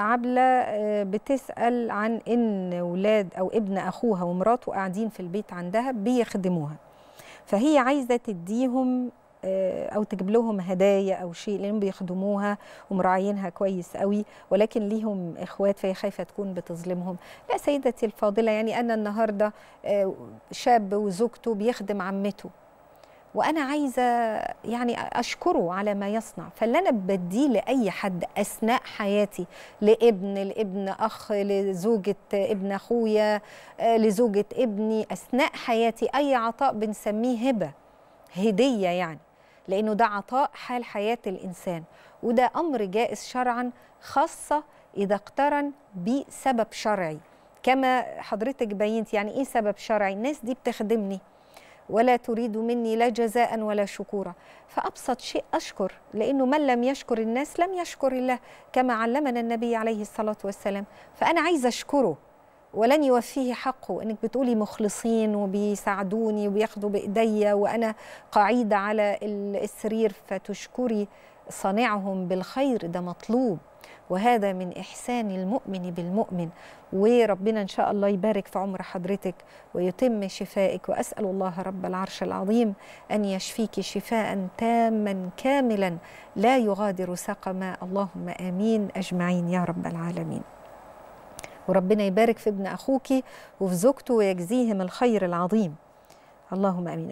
عبلة آه، بتسأل عن إن ولاد أو ابن أخوها ومراته قاعدين في البيت عندها بيخدموها فهي عايزة تديهم آه، او تجيب لهم هدايا او شيء لان بيخدموها ومراعينها كويس قوي ولكن ليهم اخوات فهي خايفه تكون بتظلمهم لا سيدتي الفاضله يعني انا النهارده آه، شاب وزوجته بيخدم عمته وانا عايزه يعني اشكره على ما يصنع فاللي انا بديه لاي حد اثناء حياتي لابن لابن اخ لزوجه ابن اخويا آه، لزوجه ابني اثناء حياتي اي عطاء بنسميه هبه هديه يعني لانه ده عطاء حال حياه الانسان وده امر جائز شرعا خاصه اذا اقترن بسبب شرعي كما حضرتك بينت يعني ايه سبب شرعي الناس دي بتخدمني ولا تريد مني لا جزاء ولا شكورا فأبسط شيء أشكر لأنه من لم يشكر الناس لم يشكر الله كما علمنا النبي عليه الصلاة والسلام فأنا عايزة أشكره ولن يوفيه حقه انك بتقولي مخلصين وبيساعدوني وبياخدوا بايديا وانا قاعده على السرير فتشكري صانعهم بالخير ده مطلوب وهذا من إحسان المؤمن بالمؤمن وربنا إن شاء الله يبارك في عمر حضرتك ويتم شفائك وأسأل الله رب العرش العظيم أن يشفيك شفاء تاما كاملا لا يغادر سقما اللهم آمين أجمعين يا رب العالمين وربنا يبارك في ابن أخوك وفي زوجته ويجزيهم الخير العظيم اللهم آمين